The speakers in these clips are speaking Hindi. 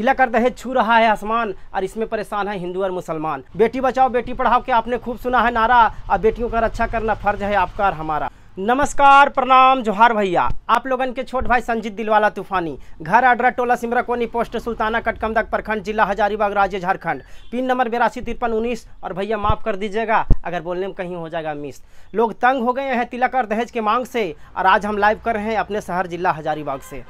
पीला कर दहेज छू रहा है आसमान और इसमें परेशान है हिंदू और मुसलमान बेटी बचाओ बेटी पढ़ाओ के आपने खूब सुना है नारा और बेटियों का रक्षा करना फर्ज है आपका और हमारा नमस्कार प्रणाम जोहार भैया आप लोगन के छोट भाई संजीत दिलवाला तूफानी घर अड्रा टोला कोनी पोस्ट सुल्ताना कटकमदक प्रखंड जिला हजारीबाग राज्य झारखंड पिन नंबर बिरासी तिरपन उन्नीस और भैया माफ़ कर दीजिएगा अगर बोलने में कहीं हो जाएगा मिस लोग तंग हो गए हैं तिलक और दहेज के मांग से और आज हम लाइव कर रहे हैं अपने शहर जिला हजारीबाग से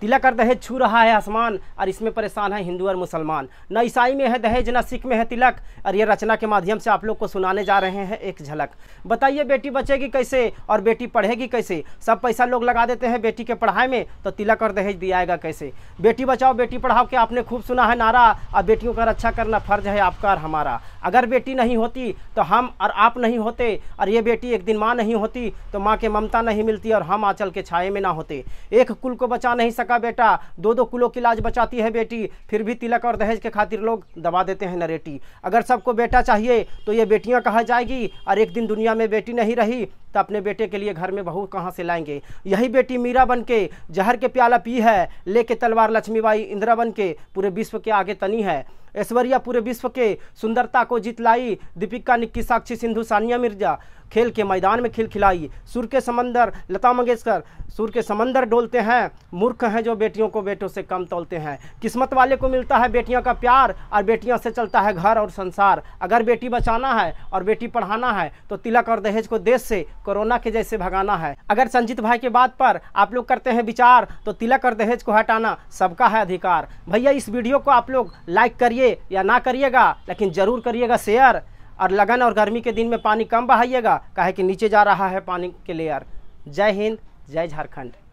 तिलक और दहेज छू रहा है आसमान और इसमें परेशान है हिंदू और मुसलमान न ईसाई में है दहेज न सिख में है तिलक और ये रचना के माध्यम से आप लोग को सुनाने जा रहे हैं एक झलक बताइए बेटी बचेगी कैसे और बेटी पढ़ेगी कैसे सब पैसा लोग लगा देते हैं बेटी के पढ़ाई में तो तिलक और दहेज दियाएगा कैसे बेटी बचाओ बेटी पढ़ाओ के आपने खूब सुना है नारा और बेटियों का रक्षा करना फर्ज है आपका और हमारा अगर बेटी नहीं होती तो हम और आप नहीं होते और ये बेटी एक दिन माँ नहीं होती तो माँ के ममता नहीं मिलती और हम आंचल के छाए में ना होते एक कुल को बचा नहीं सका बेटा दो दो कुलों की लाज बचाती है बेटी फिर भी तिलक और दहेज के खातिर लोग दबा देते हैं नरेटी अगर सबको बेटा चाहिए तो ये बेटियाँ कहा जाएगी और एक दिन दुनिया में बेटी नहीं रही तो अपने बेटे के लिए घर में बहू कहाँ से लाएंगे यही बेटी मीरा बन के जहर के प्याला पी है लेके तलवार लक्ष्मीबाई इंदिरा बन के पूरे विश्व के आगे तनी है ऐश्वर्या पूरे विश्व के सुंदरता को जीत लाई दीपिका निक्की साक्षी सिंधु सानिया मिर्जा खेल के मैदान में खिलाइए सुर के समंदर लता मंगेशकर सुर के समंदर डोलते हैं मूर्ख हैं जो बेटियों को बेटों से कम तोलते हैं किस्मत वाले को मिलता है बेटियों का प्यार और बेटियों से चलता है घर और संसार अगर बेटी बचाना है और बेटी पढ़ाना है तो तिलक और दहेज को देश से कोरोना के जैसे भगाना है अगर संजीत भाई के बात पर आप लोग करते हैं विचार तो तिलक और दहेज को हटाना सबका है अधिकार भैया इस वीडियो को आप लोग लाइक करिए या ना करिएगा लेकिन ज़रूर करिएगा शेयर और लगन और गर्मी के दिन में पानी कम बहाइएगा काहे कि नीचे जा रहा है पानी के लेयर जय हिंद जय झारखंड